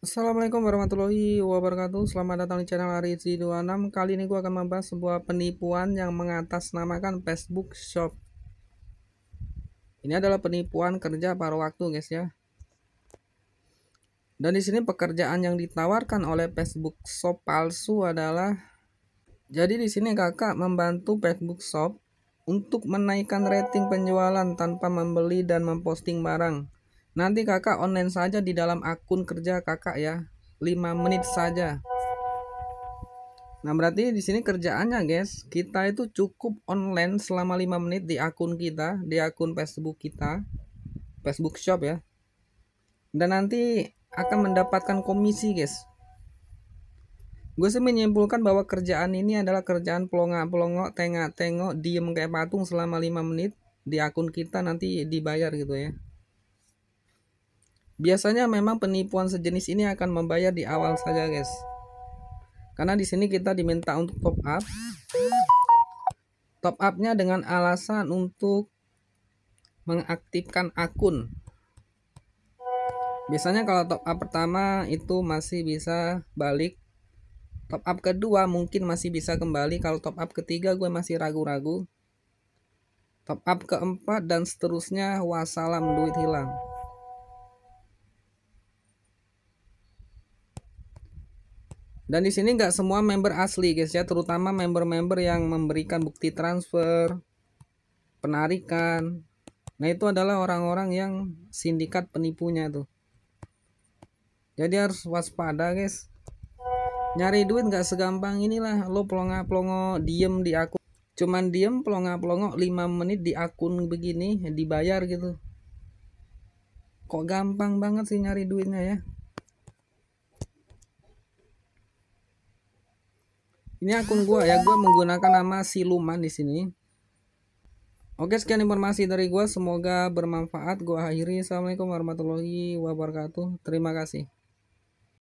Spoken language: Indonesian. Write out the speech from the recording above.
Assalamualaikum warahmatullahi wabarakatuh Selamat datang di channel Arizi26 Kali ini gue akan membahas sebuah penipuan yang mengatasnamakan Facebook Shop Ini adalah penipuan kerja paruh waktu guys ya Dan di sini pekerjaan yang ditawarkan oleh Facebook Shop palsu adalah Jadi di sini kakak membantu Facebook Shop untuk menaikkan rating penjualan tanpa membeli dan memposting barang Nanti kakak online saja di dalam akun kerja kakak ya. 5 menit saja. Nah, berarti di sini kerjaannya, guys. Kita itu cukup online selama 5 menit di akun kita, di akun Facebook kita. Facebook Shop ya. Dan nanti akan mendapatkan komisi, guys. Gue sih menyimpulkan bahwa kerjaan ini adalah kerjaan pelongok-pelongok, tengok-tengok, diem kayak patung selama 5 menit di akun kita nanti dibayar gitu ya. Biasanya memang penipuan sejenis ini akan membayar di awal saja, guys. Karena di sini kita diminta untuk top up. Top upnya dengan alasan untuk mengaktifkan akun. Biasanya kalau top up pertama itu masih bisa balik. Top up kedua mungkin masih bisa kembali. Kalau top up ketiga gue masih ragu-ragu. Top up keempat dan seterusnya wassalam duit hilang. Dan di sini nggak semua member asli guys ya, terutama member-member yang memberikan bukti transfer, penarikan. Nah itu adalah orang-orang yang sindikat penipunya tuh. Jadi harus waspada guys. Nyari duit nggak segampang inilah. Lo pelongo-pelongo diem di akun. Cuman diem pelongo-pelongo 5 menit di akun begini dibayar gitu. Kok gampang banget sih nyari duitnya ya. Ini akun gua ya, gua menggunakan nama siluman di sini. Oke, sekian informasi dari gua, semoga bermanfaat. Gua akhiri. Assalamualaikum warahmatullahi wabarakatuh. Terima kasih.